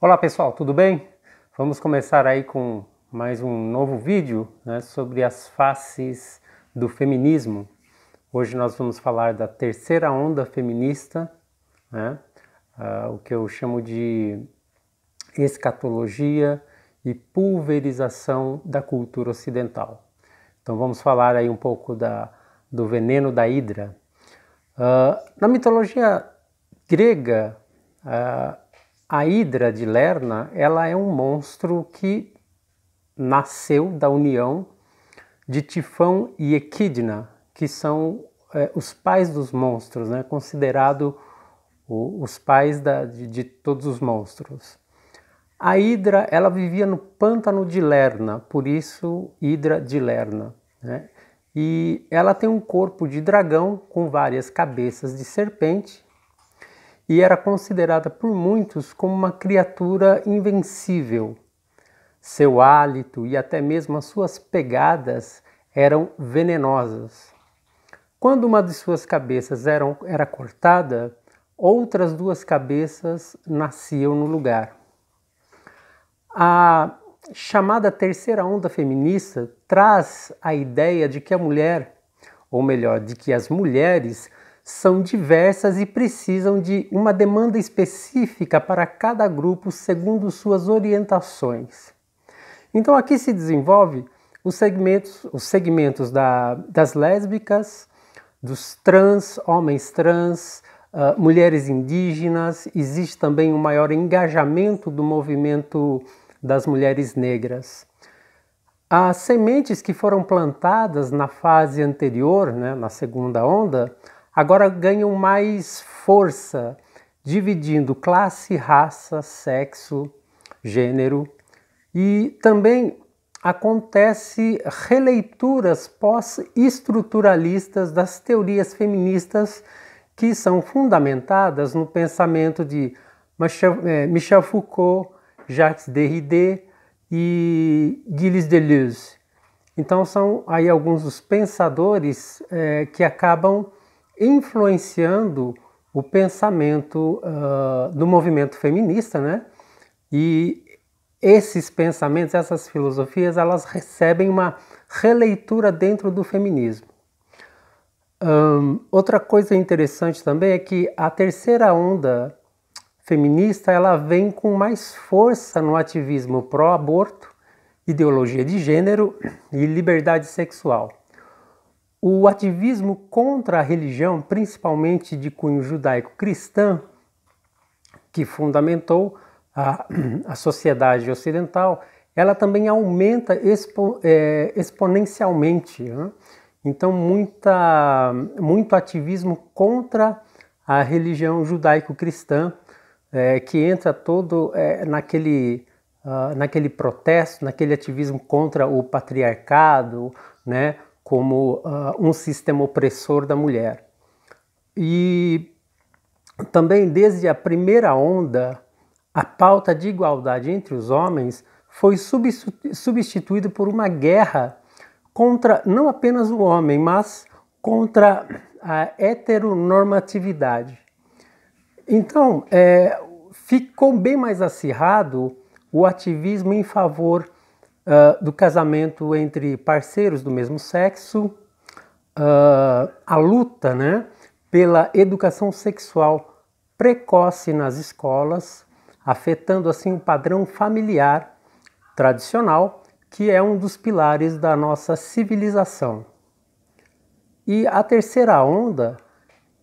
Olá pessoal, tudo bem? Vamos começar aí com mais um novo vídeo né, sobre as faces do feminismo. Hoje nós vamos falar da terceira onda feminista, né, uh, o que eu chamo de escatologia e pulverização da cultura ocidental. Então vamos falar aí um pouco da, do veneno da hidra. Uh, na mitologia grega, uh, a Hidra de Lerna, ela é um monstro que nasceu da união de Tifão e Equidna, que são é, os pais dos monstros, né? considerado o, os pais da, de, de, todos os monstros. A Hidra, ela vivia no pântano de Lerna, por isso Hidra de Lerna. Né? E ela tem um corpo de dragão com várias cabeças de serpente e era considerada por muitos como uma criatura invencível. Seu hálito e até mesmo as suas pegadas eram venenosas. Quando uma de suas cabeças eram, era cortada, outras duas cabeças nasciam no lugar. A chamada terceira onda feminista traz a ideia de que a mulher, ou melhor, de que as mulheres são diversas e precisam de uma demanda específica para cada grupo segundo suas orientações. Então aqui se desenvolve os segmentos, os segmentos da, das lésbicas, dos trans, homens trans, uh, mulheres indígenas, existe também um maior engajamento do movimento das mulheres negras. As sementes que foram plantadas na fase anterior, né, na segunda onda, agora ganham mais força, dividindo classe, raça, sexo, gênero. E também acontece releituras pós-estruturalistas das teorias feministas que são fundamentadas no pensamento de Michel eh, Foucault, Jacques Derrida e Gilles Deleuze. Então são aí alguns dos pensadores é, que acabam influenciando o pensamento uh, do movimento feminista, né? E esses pensamentos, essas filosofias, elas recebem uma releitura dentro do feminismo. Um, outra coisa interessante também é que a terceira onda feminista ela vem com mais força no ativismo pró-aborto, ideologia de gênero e liberdade sexual. O ativismo contra a religião, principalmente de cunho judaico-cristã, que fundamentou a, a, sociedade ocidental, ela também aumenta expo, é, exponencialmente. Né? Então, muita, muito ativismo contra a religião judaico-cristã, é, que entra todo é, naquele, uh, naquele protesto, naquele ativismo contra o patriarcado, né? como uh, um sistema opressor da mulher. E também, desde a primeira onda, a pauta de igualdade entre os homens foi substituída por uma guerra contra não apenas o homem, mas contra a heteronormatividade. Então, é, ficou bem mais acirrado o ativismo em favor uh, do casamento entre parceiros do mesmo sexo, uh, a luta né, pela educação sexual precoce nas escolas, afetando assim o padrão familiar tradicional, que é um dos pilares da nossa civilização. E a terceira onda,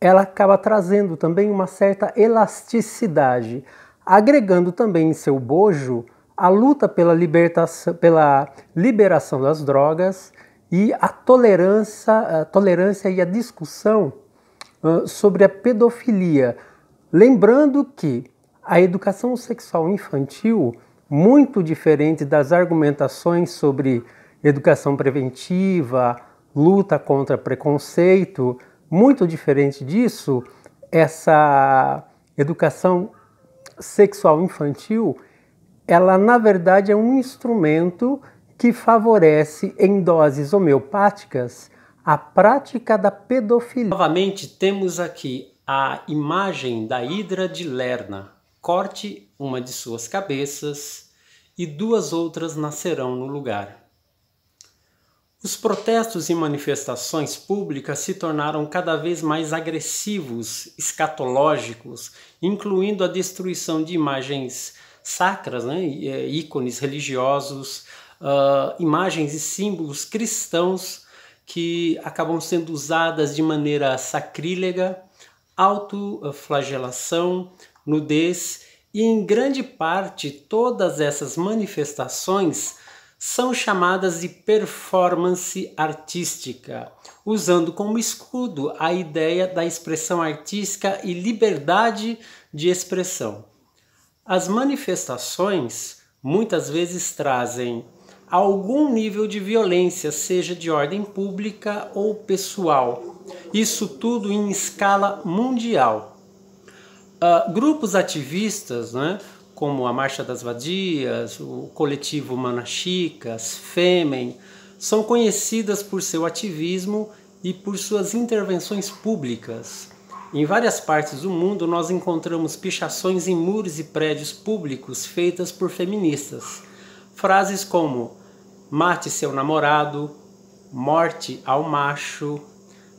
ela acaba trazendo também uma certa elasticidade, agregando também em seu bojo a luta pela, libertação, pela liberação das drogas e a tolerância, a tolerância e a discussão uh, sobre a pedofilia. Lembrando que a educação sexual infantil, muito diferente das argumentações sobre educação preventiva, luta contra preconceito, muito diferente disso, essa educação sexual infantil ela na verdade é um instrumento que favorece em doses homeopáticas a prática da pedofilia. Novamente temos aqui a imagem da Hidra de Lerna. Corte uma de suas cabeças e duas outras nascerão no lugar. Os protestos e manifestações públicas se tornaram cada vez mais agressivos, escatológicos, incluindo a destruição de imagens sacras, né? É, ícones religiosos, uh, imagens e símbolos cristãos que acabam sendo usadas de maneira sacrílega, autoflagelação, nudez, e em grande parte todas essas manifestações são chamadas de performance artística, usando como escudo a ideia da expressão artística e liberdade de expressão. As manifestações muitas vezes trazem algum nível de violência, seja de ordem pública ou pessoal. Isso tudo em escala mundial. Uh, grupos ativistas, né, como a Marcha das Vadias, o coletivo Manachicas, Femen, são conhecidas por seu ativismo e por suas intervenções públicas. Em várias partes do mundo, nós encontramos pichações em muros e prédios públicos feitas por feministas. Frases como mate seu namorado, morte ao macho,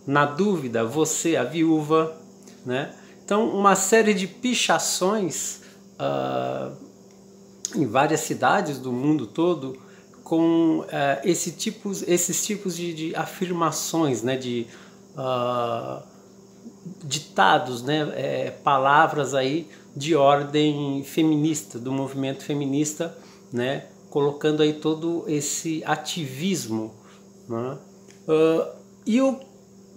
na dúvida, você é a viúva. Né? Então, uma série de pichações uh, em várias cidades do mundo todo com uh, esse tipos, esses tipos de, de afirmações, né? de uh, ditados, né, é, palavras aí de ordem feminista, do movimento feminista, né, colocando aí todo esse ativismo. Né? Uh, e o,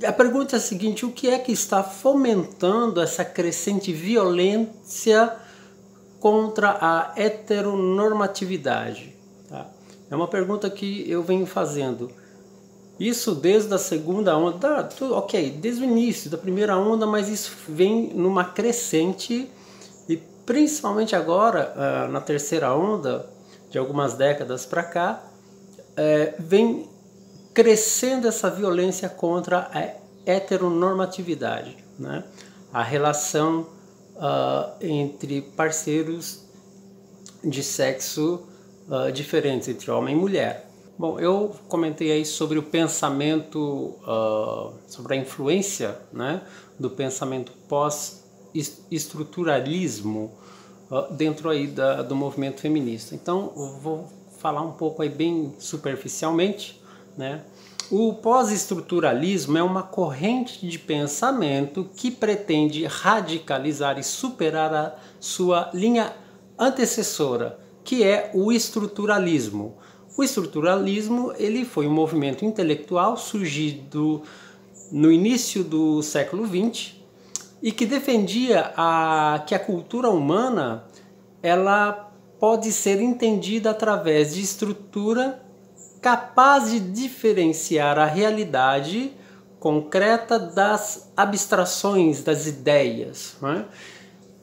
a pergunta é a seguinte: o que é que está fomentando essa crescente violência contra a heteronormatividade? Tá? É uma pergunta que eu venho fazendo. Isso desde a segunda onda, tudo, ok, desde o início da primeira onda, mas isso vem numa crescente e principalmente agora, ah, na terceira onda, de algumas décadas para cá, eh, vem crescendo essa violência contra a heteronormatividade, né? a relação ah, entre parceiros de sexo ah, diferentes, entre homem e mulher. Bom, eu comentei aí sobre o pensamento, uh, sobre a influência né, do pensamento pós-estruturalismo uh, dentro aí da, do movimento feminista. Então, vou falar um pouco aí bem superficialmente, né? O pós-estruturalismo é uma corrente de pensamento que pretende radicalizar e superar a sua linha antecessora, que é o estruturalismo, o estruturalismo ele foi um movimento intelectual surgido no início do século XX e que defendia a, que a cultura humana ela pode ser entendida através de estrutura capaz de diferenciar a realidade concreta das abstrações, das ideias. É?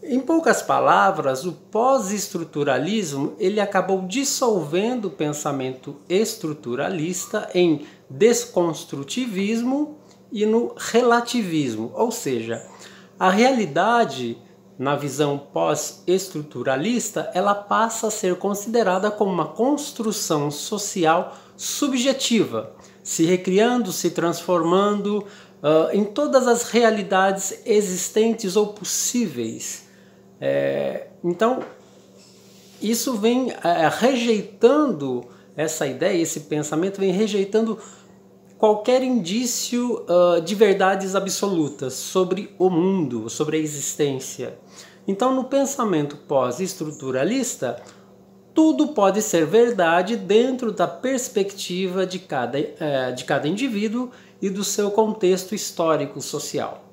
Em poucas palavras, o pós-estruturalismo ele acabou dissolvendo o pensamento estruturalista em desconstrutivismo e no relativismo, ou seja, a realidade na visão pós-estruturalista, ela passa a ser considerada como uma construção social subjetiva, se recriando, se transformando uh, em todas as realidades existentes ou possíveis é, então, isso vem é, é, rejeitando essa ideia, esse pensamento, vem rejeitando qualquer indício uh, de verdades absolutas sobre o mundo, sobre a existência. Então, no pensamento pós-estruturalista, tudo pode ser verdade dentro da perspectiva de cada, é, de cada indivíduo e do seu contexto histórico-social.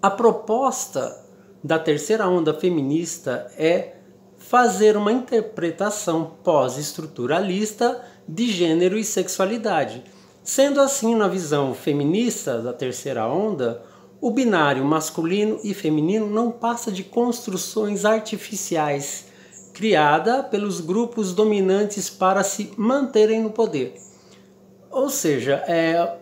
A proposta da terceira onda feminista é fazer uma interpretação pós-estruturalista de gênero e sexualidade. Sendo assim, na visão feminista da terceira onda, o binário masculino e feminino não passa de construções artificiais criada pelos grupos dominantes para se manterem no poder. Ou seja, é,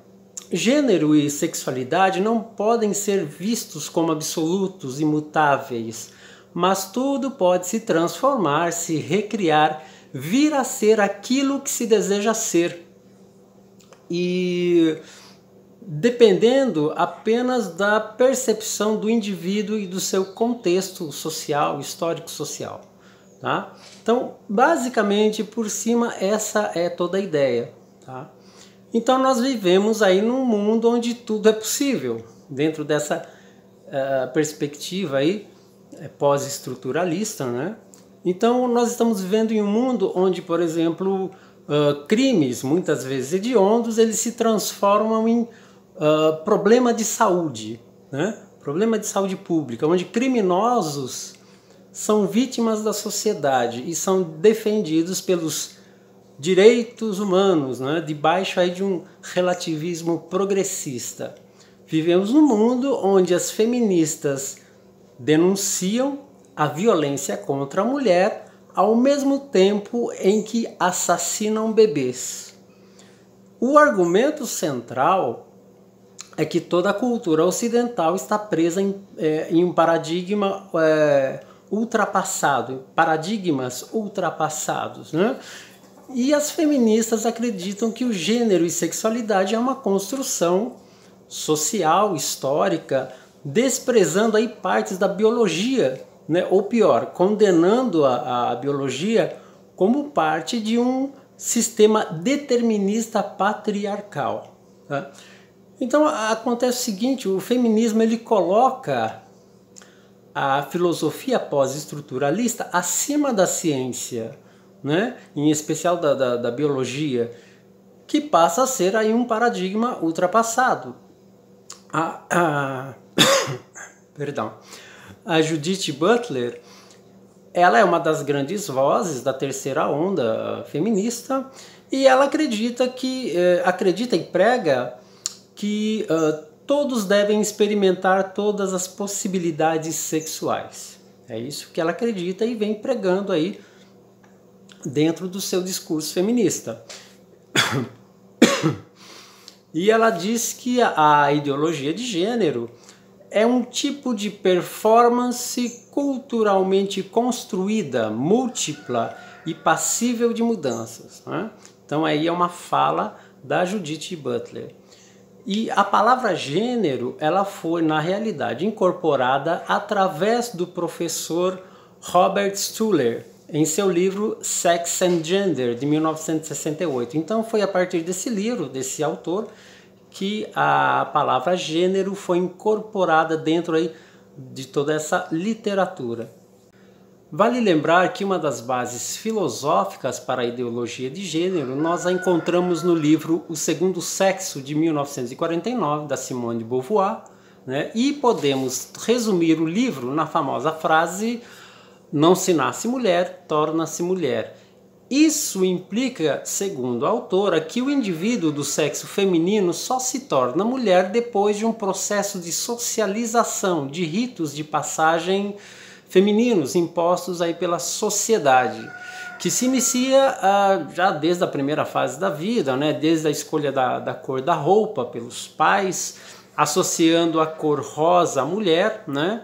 Gênero e sexualidade não podem ser vistos como absolutos, imutáveis, mas tudo pode se transformar, se recriar, vir a ser aquilo que se deseja ser. E dependendo apenas da percepção do indivíduo e do seu contexto social, histórico social. Tá? Então, basicamente, por cima, essa é toda a ideia. Tá? Então nós vivemos aí num mundo onde tudo é possível, dentro dessa uh, perspectiva aí eh, pós-estruturalista, né? Então nós estamos vivendo em um mundo onde, por exemplo, uh, crimes, muitas vezes hediondos, eles se transformam em uh, problema de saúde, né? Problema de saúde pública, onde criminosos são vítimas da sociedade e são defendidos pelos direitos humanos, né? debaixo aí de um relativismo progressista. Vivemos num mundo onde as feministas denunciam a violência contra a mulher ao mesmo tempo em que assassinam bebês. O argumento central é que toda a cultura ocidental está presa em, é, em um paradigma é, ultrapassado, paradigmas ultrapassados. Né? E as feministas acreditam que o gênero e sexualidade é uma construção social, histórica, desprezando aí partes da biologia, né? ou pior, condenando a, a biologia como parte de um sistema determinista patriarcal. Tá? Então acontece o seguinte: o feminismo ele coloca a filosofia pós-estruturalista acima da ciência né? em especial da, da, da biologia, que passa a ser aí um paradigma ultrapassado. A, a, perdão, a Judith Butler ela é uma das grandes vozes da terceira onda feminista e ela acredita que eh, acredita e prega que uh, todos devem experimentar todas as possibilidades sexuais. É isso que ela acredita e vem pregando aí dentro do seu discurso feminista. E ela diz que a ideologia de gênero é um tipo de performance culturalmente construída, múltipla e passível de mudanças. Né? Então, aí é uma fala da Judith Butler. E a palavra gênero, ela foi, na realidade, incorporada através do professor Robert Stuller, em seu livro Sex and Gender, de 1968. Então foi a partir desse livro, desse autor, que a palavra gênero foi incorporada dentro aí de toda essa literatura. Vale lembrar que uma das bases filosóficas para a ideologia de gênero nós a encontramos no livro O Segundo Sexo, de 1949, da Simone de Beauvoir, né? e podemos resumir o livro na famosa frase não se nasce mulher, torna-se mulher. Isso implica, segundo a autora, que o indivíduo do sexo feminino só se torna mulher depois de um processo de socialização, de ritos de passagem femininos impostos aí pela sociedade, que se inicia ah, já desde a primeira fase da vida, né? desde a escolha da, da cor da roupa pelos pais, associando a cor rosa à mulher, né?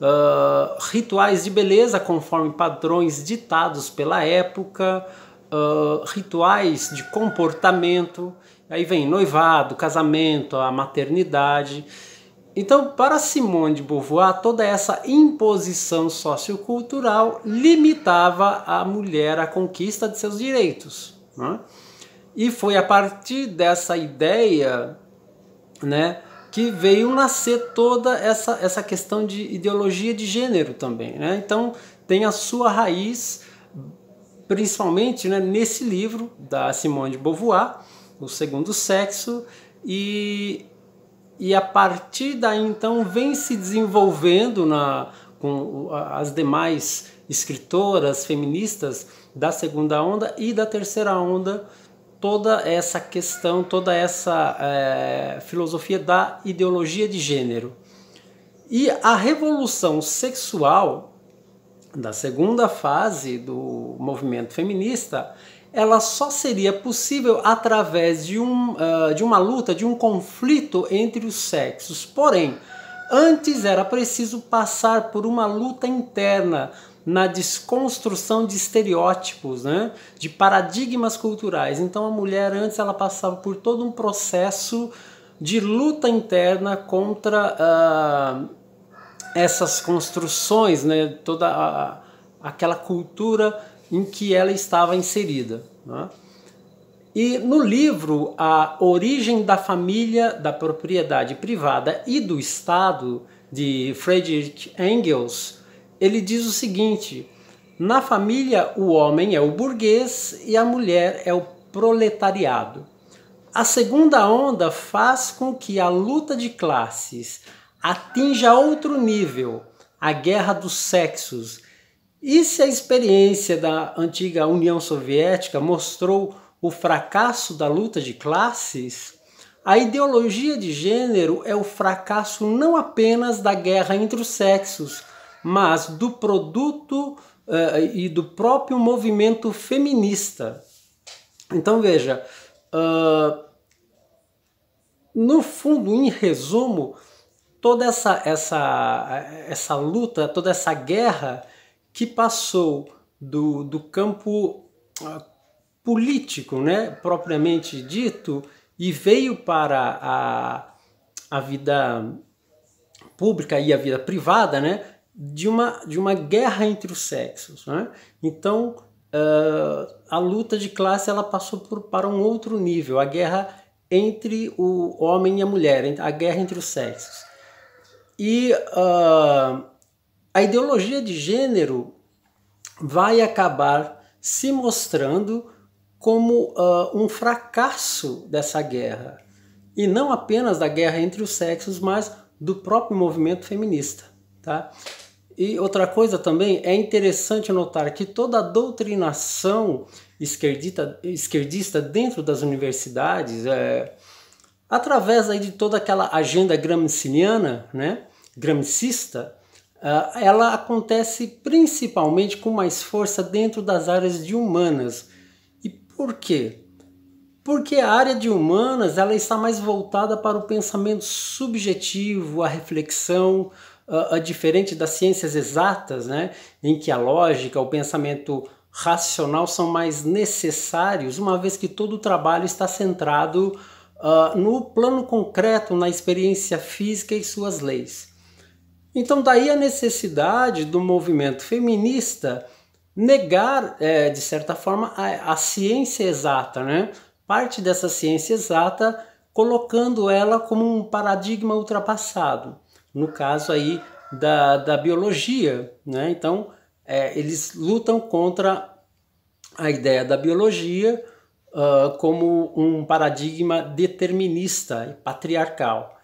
uh, rituais de beleza conforme padrões ditados pela época, uh, rituais de comportamento, aí vem noivado, casamento, a maternidade. Então, para Simone de Beauvoir, toda essa imposição sociocultural limitava a mulher à conquista de seus direitos. Né? E foi a partir dessa ideia né, que veio nascer toda essa, essa questão de ideologia de gênero também. Né? Então, tem a sua raiz, principalmente né, nesse livro da Simone de Beauvoir, O Segundo Sexo, e, e a partir daí então vem se desenvolvendo na, com as demais escritoras feministas da segunda onda e da terceira onda toda essa questão, toda essa é, filosofia da ideologia de gênero. E a revolução sexual da segunda fase do movimento feminista, ela só seria possível através de, um, uh, de uma luta, de um conflito entre os sexos. Porém, antes era preciso passar por uma luta interna na desconstrução de estereótipos, né? de paradigmas culturais. Então a mulher antes ela passava por todo um processo de luta interna contra uh, essas construções, né? toda a, aquela cultura em que ela estava inserida. Né? E no livro A Origem da Família, da Propriedade Privada e do Estado, de Friedrich Engels, ele diz o seguinte: na família, o homem é o burguês e a mulher é o proletariado. A segunda onda faz com que a luta de classes atinja outro nível, a guerra dos sexos. E se a experiência da antiga União Soviética mostrou o fracasso da luta de classes, a ideologia de gênero é o fracasso não apenas da guerra entre os sexos, mas do produto uh, e do próprio movimento feminista. Então veja, uh, no fundo, em resumo, toda essa, essa, essa luta, toda essa guerra que passou do, do campo uh, político, né, propriamente dito, e veio para a, a vida pública e a vida privada, né, de uma, de uma guerra entre os sexos. Né? Então, uh, a luta de classe ela passou por, para um outro nível, a guerra entre o homem e a mulher, a guerra entre os sexos. E uh, a ideologia de gênero vai acabar se mostrando como uh, um fracasso dessa guerra. E não apenas da guerra entre os sexos, mas do próprio movimento feminista. Tá? E outra coisa também é interessante notar que toda a doutrinação esquerdita, esquerdista dentro das universidades, é, através aí de toda aquela agenda gramsciana, né, gramscista, é, ela acontece principalmente com mais força dentro das áreas de humanas. E por quê? Porque a área de humanas ela está mais voltada para o pensamento subjetivo, a reflexão, uh, diferente das ciências exatas, né, em que a lógica, o pensamento racional são mais necessários, uma vez que todo o trabalho está centrado uh, no plano concreto, na experiência física e suas leis. Então, daí a necessidade do movimento feminista negar, é, de certa forma, a, a ciência exata, né? parte dessa ciência exata, colocando ela como um paradigma ultrapassado no caso aí da, da biologia. Né? Então, é, eles lutam contra a ideia da biologia uh, como um paradigma determinista e patriarcal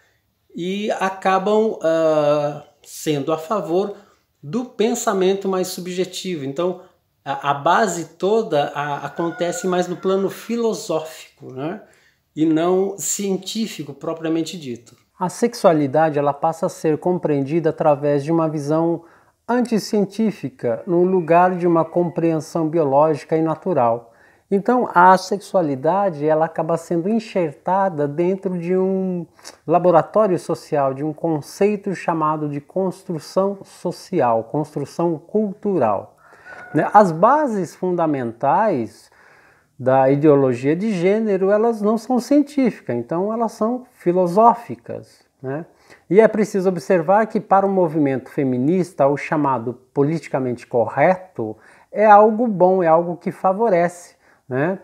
e acabam uh, sendo a favor do pensamento mais subjetivo. Então, a, a base toda a, acontece mais no plano filosófico né? e não científico propriamente dito. A sexualidade ela passa a ser compreendida através de uma visão anticientífica, no lugar de uma compreensão biológica e natural. Então, a sexualidade ela acaba sendo enxertada dentro de um laboratório social, de um conceito chamado de construção social, construção cultural. Né? As bases fundamentais da ideologia de gênero, elas não são científicas, então elas são filosóficas. Né? E é preciso observar que, para o movimento feminista, o chamado politicamente correto é algo bom, é algo que favorece. Né?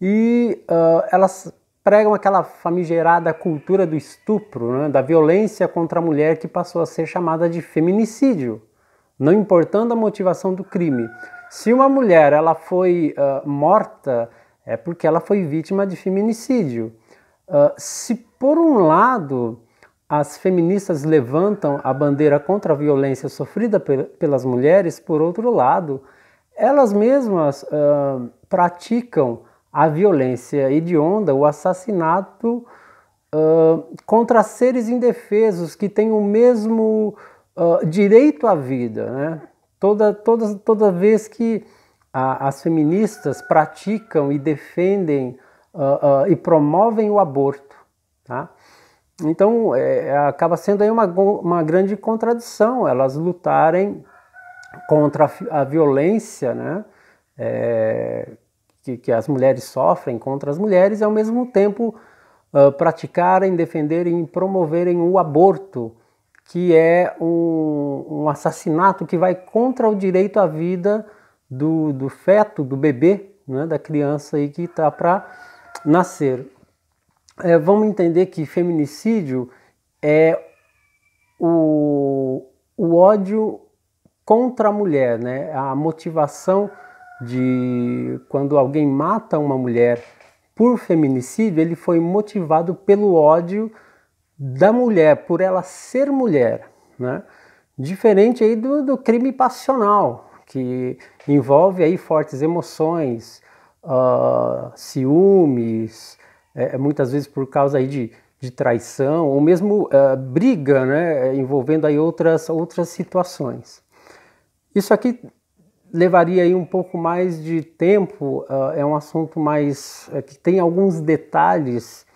E uh, elas pregam aquela famigerada cultura do estupro, né? da violência contra a mulher que passou a ser chamada de feminicídio, não importando a motivação do crime. Se uma mulher ela foi uh, morta, é porque ela foi vítima de feminicídio. Uh, se por um lado as feministas levantam a bandeira contra a violência sofrida pe pelas mulheres, por outro lado, elas mesmas uh, praticam a violência hedionda, o assassinato uh, contra seres indefesos que têm o mesmo uh, direito à vida. Né? Toda, toda, toda vez que a, as feministas praticam e defendem uh, uh, e promovem o aborto, tá? Então, é, acaba sendo aí uma, uma grande contradição elas lutarem contra a, a violência, né? É, que, que, as mulheres sofrem contra as mulheres e ao mesmo tempo uh, praticarem, defenderem e promoverem o aborto que é um, um assassinato que vai contra o direito à vida do, do feto, do bebê, né, da criança aí que está para nascer. É, vamos entender que feminicídio é o, o ódio contra a mulher, né? a motivação de quando alguém mata uma mulher por feminicídio, ele foi motivado pelo ódio da mulher por ela ser mulher, né? Diferente aí do, do crime passional, que envolve aí fortes emoções, uh, ciúmes, é, é, muitas vezes por causa aí de, de traição, ou mesmo uh, briga, né? Envolvendo aí outras, outras situações. Isso aqui levaria aí um pouco mais de tempo, uh, é um assunto mais... É, que tem alguns detalhes,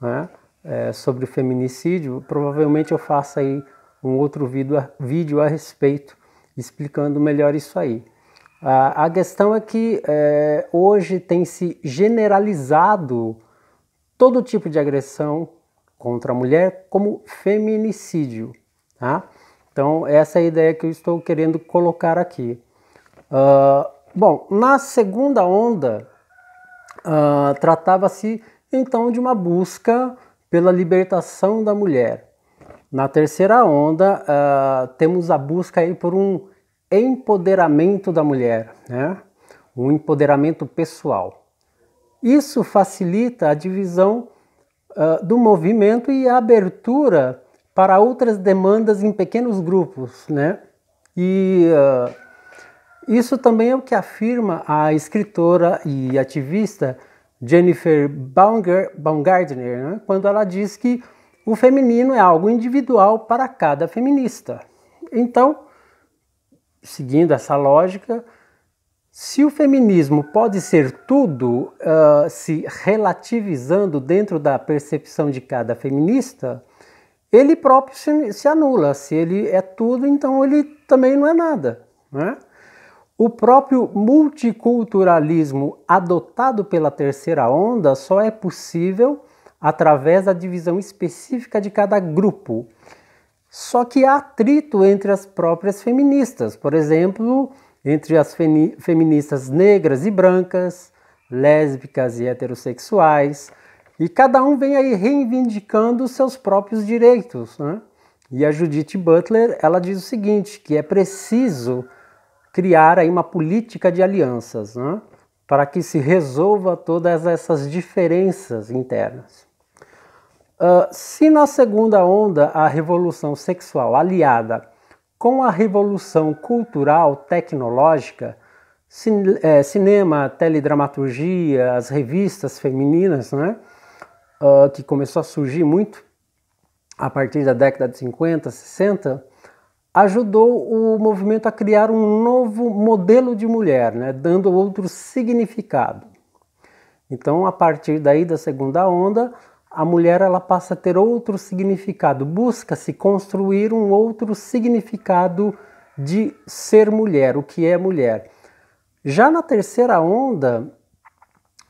né? é, sobre o feminicídio, provavelmente eu faça aí um outro vídeo a, vídeo a respeito, explicando melhor isso aí. A, a questão é que é, hoje tem se generalizado todo tipo de agressão contra a mulher como feminicídio. Tá? Então, essa é a ideia que eu estou querendo colocar aqui. Uh, bom, na segunda onda, uh, tratava-se então de uma busca pela libertação da mulher. Na terceira onda, uh, temos a busca aí por um empoderamento da mulher, né? um empoderamento pessoal. Isso facilita a divisão uh, do movimento e a abertura para outras demandas em pequenos grupos, né? E uh, isso também é o que afirma a escritora e ativista Jennifer Baumgartner, né? quando ela diz que o feminino é algo individual para cada feminista. Então, seguindo essa lógica, se o feminismo pode ser tudo uh, se relativizando dentro da percepção de cada feminista, ele próprio se, se, anula. Se ele é tudo, então ele também não é nada. Né? O próprio multiculturalismo adotado pela terceira onda só é possível através da divisão específica de cada grupo. Só que há atrito entre as próprias feministas, por exemplo, entre as feministas negras e brancas, lésbicas e heterossexuais, e cada um vem aí reivindicando seus próprios direitos. Né? E a Judith Butler ela diz o seguinte: que é preciso criar aí uma política de alianças, né? para que se resolva todas essas diferenças internas. Uh, se na segunda onda a revolução sexual aliada com a revolução cultural tecnológica, cin é, cinema, teledramaturgia, as revistas femininas, né, uh, que começou a surgir muito a partir da década de 50, 60, ajudou o movimento a criar um novo modelo de mulher, né, dando outro significado. Então, a partir daí da segunda onda, a mulher ela passa a ter outro significado, busca-se construir um outro significado de ser mulher, o que é mulher. Já na terceira onda,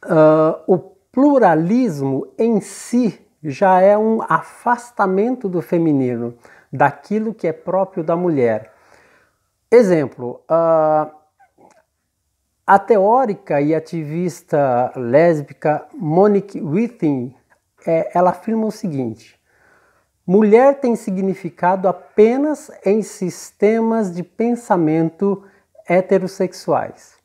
uh, o pluralismo em si já é um afastamento do feminino daquilo que é próprio da mulher. Exemplo, a, a teórica e ativista lésbica Monique Wittig, é, ela afirma o seguinte, mulher tem significado apenas em sistemas de pensamento heterossexuais.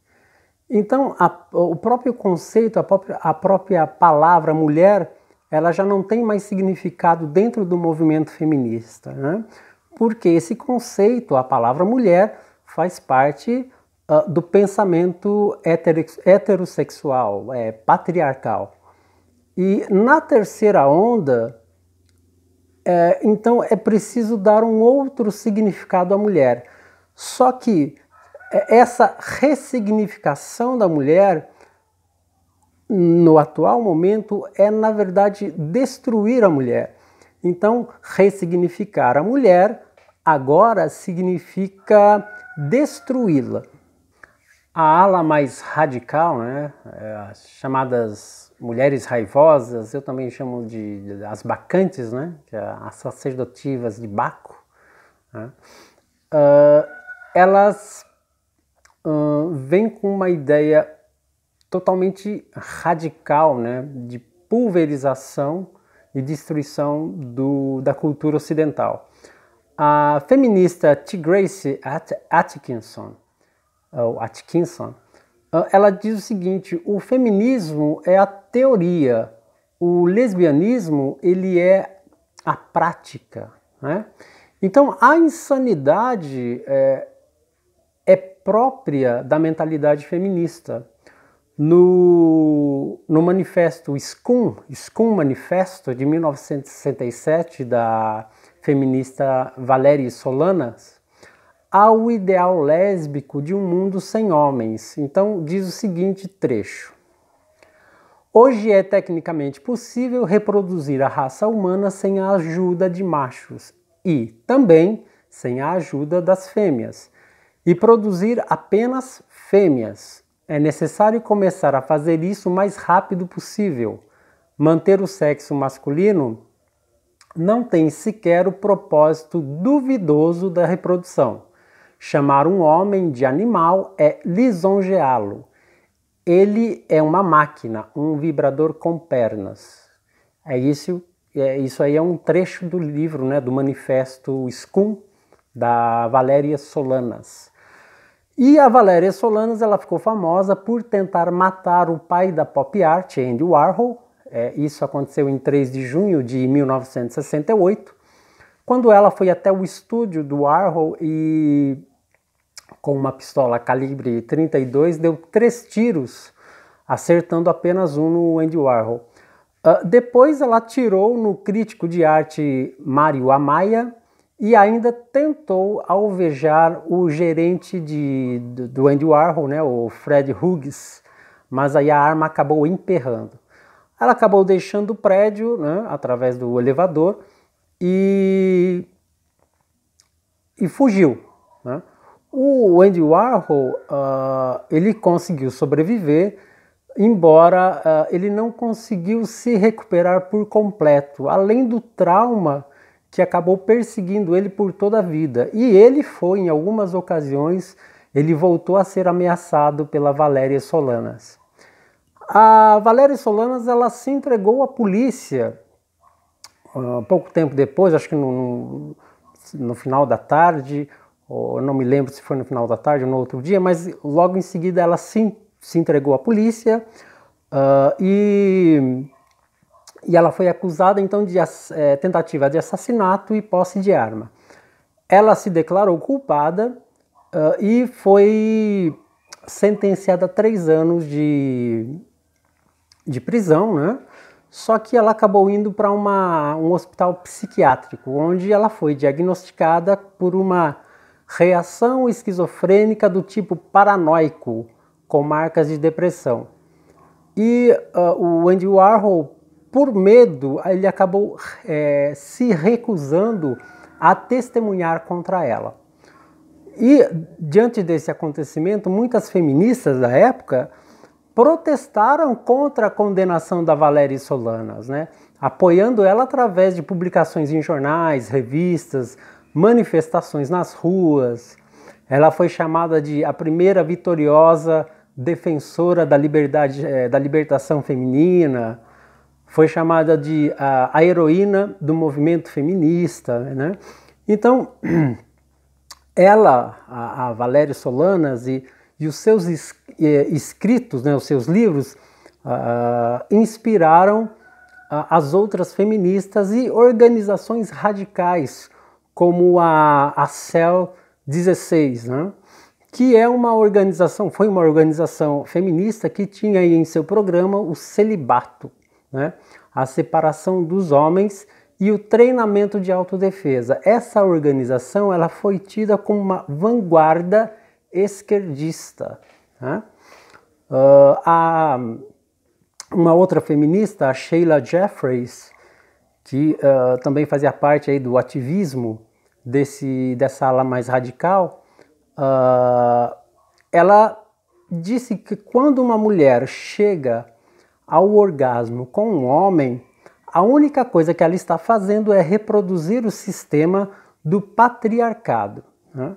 Então, a, o próprio conceito, a própria, a própria palavra mulher ela já não tem mais significado dentro do movimento feminista, né? porque esse conceito, a palavra mulher, faz parte uh, do pensamento heterossexual, é, patriarcal. E na terceira onda, é, então é preciso dar um outro significado à mulher. Só que é, essa ressignificação da mulher no atual momento, é na verdade destruir a mulher. Então, ressignificar a mulher agora significa destruí-la. A ala mais radical, né, é, as chamadas mulheres raivosas, eu também chamo de, de as bacantes, né, que é as sacerdotivas de Baco, né, uh, elas uh, vêm com uma ideia totalmente radical, né, de pulverização e destruição do, da cultura ocidental. A feminista T. Grace At Atkinson, ou Atkinson, ah, ela diz o seguinte: o feminismo é a teoria, o lesbianismo ele é a prática. Né? Então a insanidade é, é própria da mentalidade feminista. No, no manifesto SCUM, SCUM Manifesto de 1967, da feminista Valérie Solanas, ao ideal lésbico de um mundo sem homens. Então, diz o seguinte trecho: Hoje é tecnicamente possível reproduzir a raça humana sem a ajuda de machos e, também, sem a ajuda das fêmeas, e produzir apenas fêmeas. É necessário começar a fazer isso o mais rápido possível. Manter o sexo masculino não tem sequer o propósito duvidoso da reprodução. Chamar um homem de animal é lisonjeá-lo. Ele é uma máquina, um vibrador com pernas. É isso, é, isso aí é um trecho do livro, né, do manifesto Scum, da Valéria Solanas. E a Valéria Solanas ela ficou famosa por tentar matar o pai da pop art, Andy Warhol. É, isso aconteceu em 3 de junho de 1968, quando ela foi até o estúdio do Warhol e, com uma pistola calibre 32, deu três tiros, acertando apenas um no Andy Warhol. Uh, depois ela atirou no crítico de arte Mário Amaya e ainda tentou alvejar o gerente de, do Andy Warhol, né, o Fred Hughes, mas aí a arma acabou emperrando. Ela acabou deixando o prédio né, através do elevador e, e fugiu. Né? O Andy Warhol uh, ele conseguiu sobreviver, embora uh, ele não conseguiu se recuperar por completo. Além do trauma que acabou perseguindo ele por toda a vida. E ele foi, em algumas ocasiões, ele voltou a ser ameaçado pela Valéria Solanas. A Valéria Solanas ela se entregou à polícia uh, pouco tempo depois, acho que no, no final da tarde, ou não me lembro se foi no final da tarde ou no outro dia, mas logo em seguida ela se, se entregou à polícia uh, e e ela foi acusada então de é, tentativa de assassinato e posse de arma. Ela se declarou culpada uh, e foi sentenciada a três anos de, de prisão, né? Só que ela acabou indo para um hospital psiquiátrico, onde ela foi diagnosticada por uma reação esquizofrênica do tipo paranoico, com marcas de depressão. E uh, o Andy Warhol por medo, ele acabou é, se recusando a testemunhar contra ela. E, diante desse acontecimento, muitas feministas da época protestaram contra a condenação da Valéria Solanas, né? apoiando ela através de publicações em jornais, revistas, manifestações nas ruas. Ela foi chamada de a primeira vitoriosa defensora da liberdade, é, da libertação feminina foi chamada de a, a heroína do movimento feminista. Né? Então, ela, a, a Valéria Solanas, e, e os seus es, escritos, né, os seus livros, ah, inspiraram ah, as outras feministas e organizações radicais, como a, a CEL 16, né? que é uma organização, foi uma organização feminista que tinha em seu programa o celibato né? a separação dos homens e o treinamento de autodefesa. Essa organização ela foi tida como uma vanguarda esquerdista. Né? Uh, a, uma outra feminista, a Sheila Jeffreys, que uh, também fazia parte aí do ativismo desse, dessa ala mais radical, uh, ela disse que quando uma mulher chega ao orgasmo com um homem, a única coisa que ela está fazendo é reproduzir o sistema do patriarcado. Né?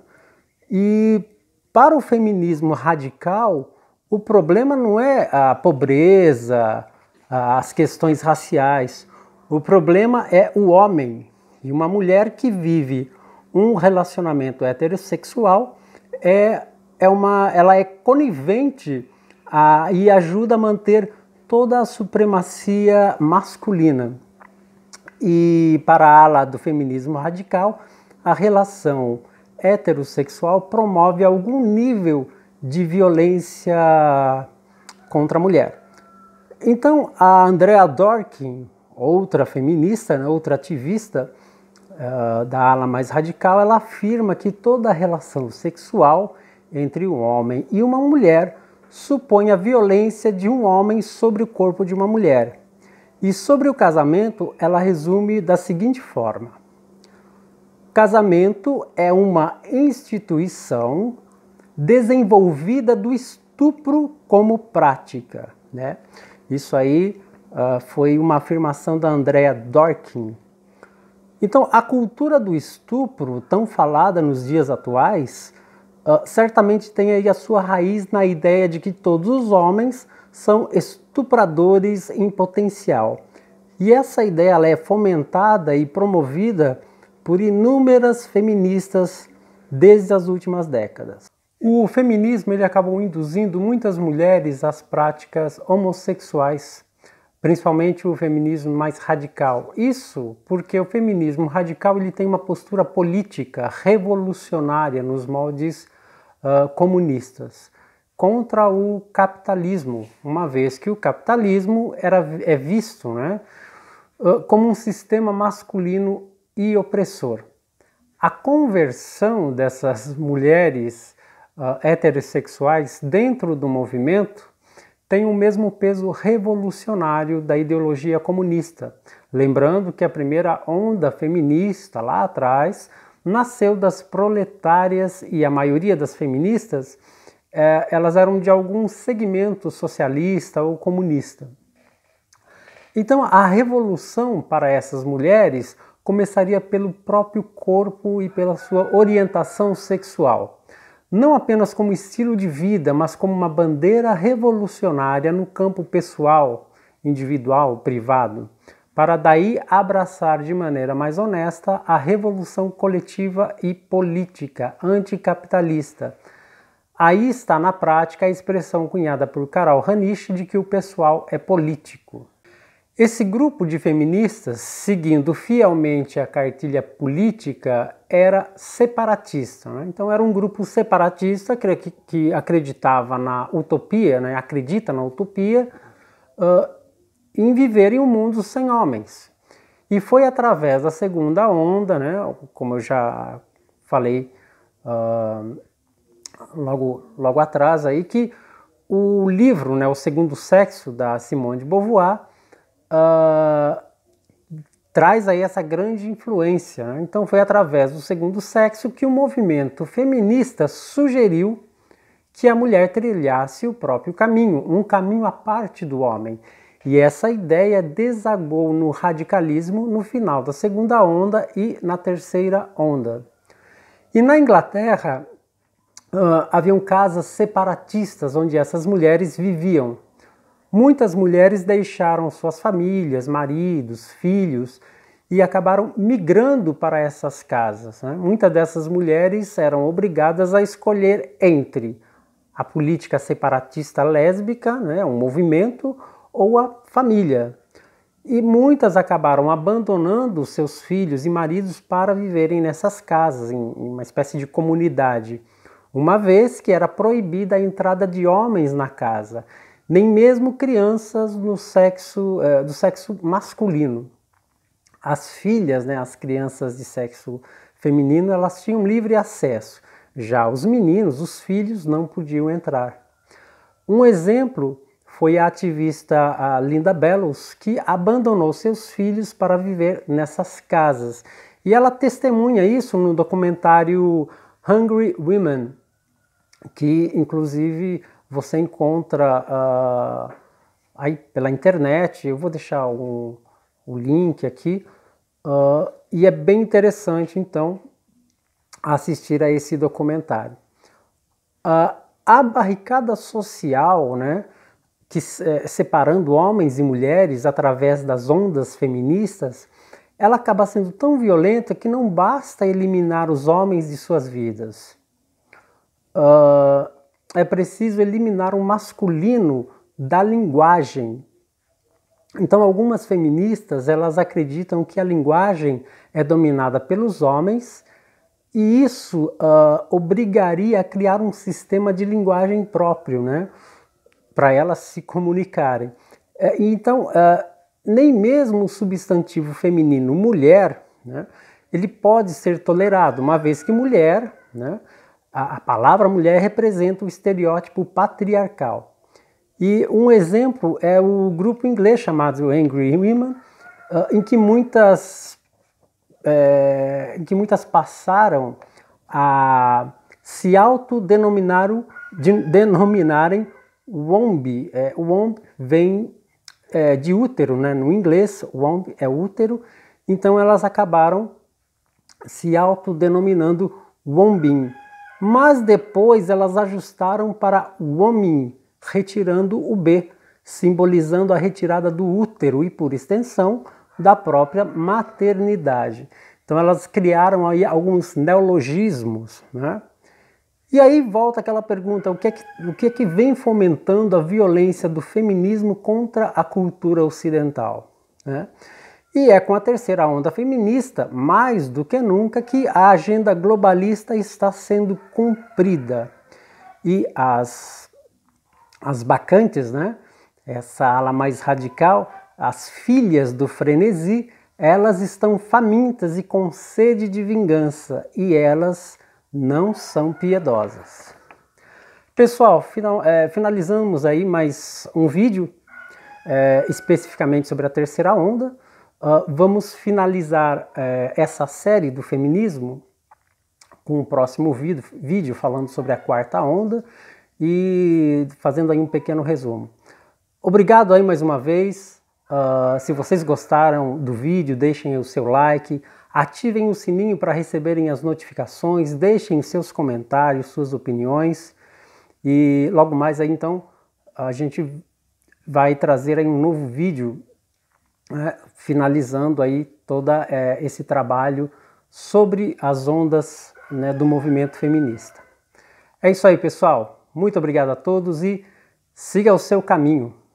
E para o feminismo radical, o problema não é a pobreza, as questões raciais. O problema é o homem. E uma mulher que vive um relacionamento heterossexual é, é uma, ela é conivente a, e ajuda a manter toda a supremacia masculina. E para a ala do feminismo radical, a relação heterossexual promove algum nível de violência contra a mulher. Então, a Andrea Dworkin, outra feminista, né, outra ativista uh, da ala mais radical, ela afirma que toda relação sexual entre um homem e uma mulher supõe a violência de um homem sobre o corpo de uma mulher. E sobre o casamento, ela resume da seguinte forma: Casamento é uma instituição desenvolvida do estupro como prática. Né? Isso aí uh, foi uma afirmação da Andrea Dorkin. Então, a cultura do estupro, tão falada nos dias atuais, ah, certamente tem aí a sua raiz na ideia de que todos os homens são estupradores em potencial. E essa ideia é fomentada e promovida por inúmeras feministas desde as últimas décadas. O feminismo ele acabou induzindo muitas mulheres às práticas homossexuais, principalmente o feminismo mais radical. Isso porque o feminismo radical ele tem uma postura política revolucionária nos moldes comunistas contra o capitalismo, uma vez que o capitalismo era, é visto né, como um sistema masculino e opressor. A conversão dessas mulheres uh, heterossexuais dentro do movimento tem o mesmo peso revolucionário da ideologia comunista. Lembrando que a primeira onda feminista lá atrás nasceu das proletárias e a maioria das feministas, é, elas eram de algum segmento socialista ou comunista. Então a revolução para essas mulheres começaria pelo próprio corpo e pela sua orientação sexual, não apenas como estilo de vida, mas como uma bandeira revolucionária no campo pessoal, individual, privado para daí abraçar de maneira mais honesta a revolução coletiva e política anticapitalista. Aí está na prática a expressão cunhada por Carol Hanisch de que o pessoal é político. Esse grupo de feministas, seguindo fielmente a cartilha política, era separatista. Né? Então era um grupo separatista que acreditava na utopia, né? acredita na utopia, uh, em viver em um mundo sem homens. E foi através da segunda onda, né, como eu já falei uh, logo, logo atrás aí, que o livro, né, O Segundo Sexo, da Simone de Beauvoir, uh, traz aí essa grande influência. Né? Então foi através do Segundo Sexo que o movimento feminista sugeriu que a mulher trilhasse o próprio caminho, um caminho à parte do homem. E essa ideia desagou no radicalismo no final da segunda onda e na terceira onda. E na Inglaterra uh, haviam casas separatistas onde essas mulheres viviam. Muitas mulheres deixaram suas famílias, maridos, filhos e acabaram migrando para essas casas. Né? Muitas dessas mulheres eram obrigadas a escolher entre a política separatista lésbica, né, um movimento, ou a família. E muitas acabaram abandonando seus filhos e maridos para viverem nessas casas, em uma espécie de comunidade, uma vez que era proibida a entrada de homens na casa, nem mesmo crianças no sexo, eh, do sexo masculino. As filhas, né, as crianças de sexo feminino, elas tinham livre acesso, já os meninos, os filhos, não podiam entrar. Um exemplo foi a ativista Linda Bellows que abandonou seus filhos para viver nessas casas. E ela testemunha isso no documentário Hungry Women, que inclusive você encontra uh, aí pela internet. Eu vou deixar o, o link aqui. Uh, e é bem interessante, então, assistir a esse documentário. Uh, a barricada social, né? que eh, separando homens e mulheres através das ondas feministas, ela acaba sendo tão violenta que não basta eliminar os homens de suas vidas. Uh, é preciso eliminar o masculino da linguagem. Então, algumas feministas elas acreditam que a linguagem é dominada pelos homens e isso uh, obrigaria a criar um sistema de linguagem próprio, né? para elas se comunicarem. É, então, é, nem mesmo o substantivo feminino mulher, né, ele pode ser tolerado, uma vez que mulher, né, a, a palavra mulher representa o estereótipo patriarcal. E um exemplo é o grupo inglês chamado Angry Women, é, em que muitas, é, em que muitas passaram a se autodenominarem de, denominarem Womb, é, womb vem é, de útero, né? no inglês womb é útero, então elas acabaram se autodenominando wombin. Mas depois elas ajustaram para womin, retirando o B, simbolizando a retirada do útero e, por extensão, da própria maternidade. Então elas criaram aí alguns neologismos, né? E aí volta aquela pergunta: o que, é que, o que é que vem fomentando a violência do feminismo contra a cultura ocidental? Né? E é com a terceira onda feminista, mais do que nunca, que a agenda globalista está sendo cumprida. E as, as bacantes, né? essa ala mais radical, as filhas do frenesi, elas estão famintas e com sede de vingança, e elas não são piedosas. Pessoal, final, é, finalizamos aí mais um vídeo é, especificamente sobre a terceira onda. Uh, vamos finalizar é, essa série do feminismo com o um próximo vídeo, vídeo falando sobre a quarta onda e fazendo aí um pequeno resumo. Obrigado aí mais uma vez. Uh, se vocês gostaram do vídeo, deixem o seu like, Ativem o sininho para receberem as notificações, deixem seus comentários, suas opiniões e logo mais aí então a gente vai trazer aí um novo vídeo né, finalizando aí todo é, esse trabalho sobre as ondas né, do movimento feminista. É isso aí, pessoal. Muito obrigado a todos e siga o seu caminho.